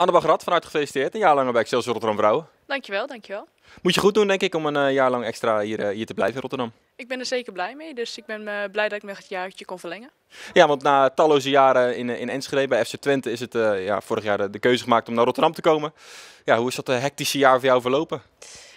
Anne Bagrat vanuit gefeliciteerd. Een jaar langer bij Excelsior Rotterdam Vrouwen. Dankjewel, dankjewel. Moet je goed doen, denk ik, om een eh, jaar lang extra hier, eh, hier te blijven in Rotterdam. Ik ben er zeker blij mee, dus ik ben eh, blij dat ik nog het jaartje kon verlengen. Ja, want na talloze jaren in, in Enschede bij FC Twente is het ja, vorig jaar de, keuze gemaakt om naar Rotterdam te komen. Ja, hoe is dat hectische jaar voor jou verlopen?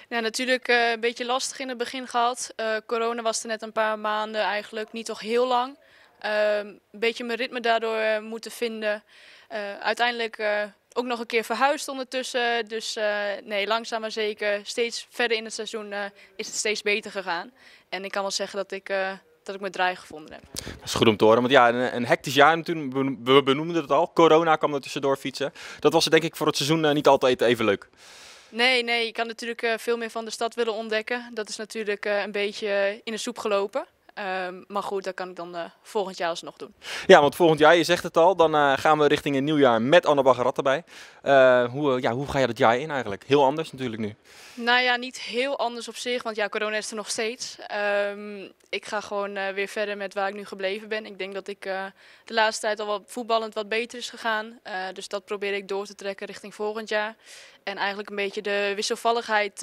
Nou natuurlijk een beetje lastig in het begin gehad. corona was er net een paar maanden eigenlijk, niet toch heel lang. Ehm, een beetje mijn ritme daardoor eh, moeten vinden. Eh, uiteindelijk eh, ook nog een keer verhuisd ondertussen. Dus nee, langzaam maar zeker, steeds verder in het seizoen is het steeds beter gegaan. En ik kan wel zeggen dat ik, uh, dat ik mijn draai gevonden heb. Dat is goed om te horen, want ja, een, een hectisch jaar natuurlijk. We benoemden het al, corona kwam er tussendoor fietsen. Dat was denk ik voor het seizoen niet altijd even leuk. Nee, nee, je kan natuurlijk veel meer van de stad willen ontdekken. Dat is natuurlijk een beetje in de soep gelopen. Ehm, maar goed, dat kan ik dan eh, volgend jaar alsnog doen. Ja, want volgend jaar, je zegt het al, dan eh, gaan we richting een nieuw jaar met Anne Baggerat erbij. Eh, hoe, ja, hoe ga je dat jaar in eigenlijk? Heel anders natuurlijk nu. Nou ja, niet heel anders op zich, want ja, corona is er nog steeds. Ehm, ik ga gewoon weer verder met waar ik nu gebleven ben. Ik denk dat ik de laatste tijd al wat voetballend wat beter is gegaan. dus dat probeer ik door te trekken richting volgend jaar. En eigenlijk een beetje de wisselvalligheid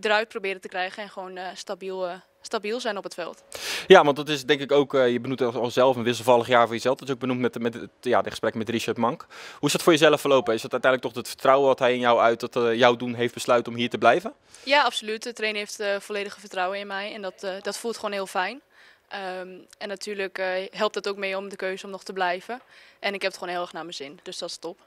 eruit proberen te krijgen en gewoon stabiel stabiel zijn op het veld. Ja, want dat is denk ik ook, eh, je benoemt al zelf een wisselvallig jaar voor jezelf. Dat is ook benoemd met, met ja, de gesprek met Richard Mank. Hoe is dat voor jezelf verlopen? Is dat uiteindelijk toch het vertrouwen wat hij in jou uit, dat uh, doen heeft besluit om hier te blijven? Ja, absoluut. De trainer heeft eh, volledige vertrouwen in mij en dat, dat voelt gewoon heel fijn. Ehm, en natuurlijk helpt dat ook mee om de keuze om nog te blijven. En ik heb het gewoon heel erg naar mijn zin, dus dat is top.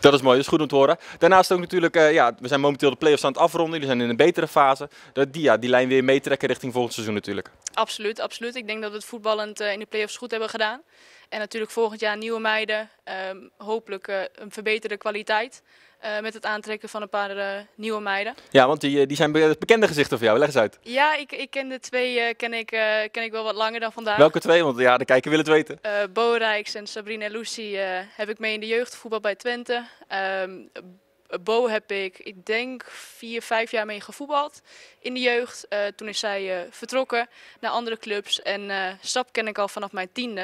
Dat is mooi, dat is goed om te horen. Daarnaast ook natuurlijk, eh, ja, we zijn momenteel de play-offs aan het afronden. Jullie zijn in een betere fase. Dat die, ja, die lijn weer meetrekken richting volgend seizoen natuurlijk. Absoluut, absoluut. Ik denk dat we het voetballend eh, in de play-offs goed hebben gedaan. En natuurlijk volgend jaar nieuwe meiden. Ehm, hopelijk eh, een verbeterde kwaliteit. Eh, met het aantrekken van een paar eh, nieuwe meiden. Ja, want die, eh, die zijn bekende gezichten voor jou. Leg eens uit. Ja, ik, ik ken de twee ken ik, ken ik wel wat langer dan vandaag. Welke twee? Want ja, de kijker wil het weten. Bo Rijks en Sabrina Lucy heb ik mee in de jeugdvoetbal bij Twente. Ehm, Bo heb ik, ik denk, vier, vijf jaar mee gevoetbald in de jeugd. toen is zij vertrokken naar andere clubs. En Sap ken ik al vanaf mijn tiende.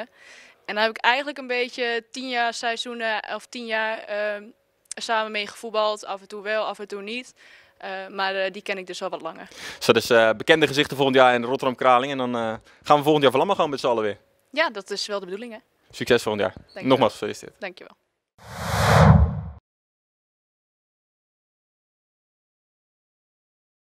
En dan heb ik eigenlijk een beetje tien jaar seizoenen of tien jaar ehm, samen mee gevoetbald. Af en toe wel, af en toe niet. Eh, maar eh, die ken ik dus al wat langer. Zo, dus uh, bekende gezichten volgend jaar in Rotterdam Kraling. En dan gaan we volgend jaar Vlammen gaan met z'n allen weer. Ja, dat is wel de bedoeling hè. Succes volgend jaar. Dank Nogmaals gefeliciteerd. Dankjewel.